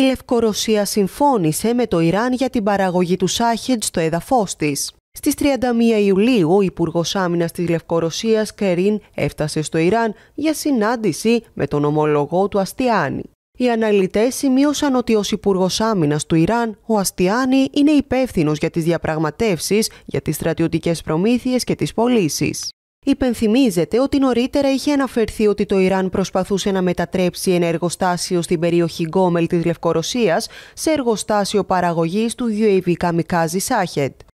η Λευκορωσία συμφώνησε με το Ιράν για την παραγωγή του Σάχεντ στο έδαφος της. Στις 31 Ιουλίου, ο Υπουργός Άμυνας της Λευκορωσίας Κερίν έφτασε στο Ιράν για συνάντηση με τον ομολογό του Αστιάνη. Οι αναλυτές σημείωσαν ότι ως Υπουργός Άμυνας του Ιράν, ο Αστιάνη είναι υπεύθυνος για τις διαπραγματεύσεις, για τις στρατιωτικές προμήθειες και τις πωλήσεις. Υπενθυμίζεται ότι νωρίτερα είχε αναφερθεί ότι το Ιράν προσπαθούσε να μετατρέψει ένα εργοστάσιο στην περιοχή Γκόμελ της Λευκορωσίας σε εργοστάσιο παραγωγής του UAV Kamikaze Σάχετ.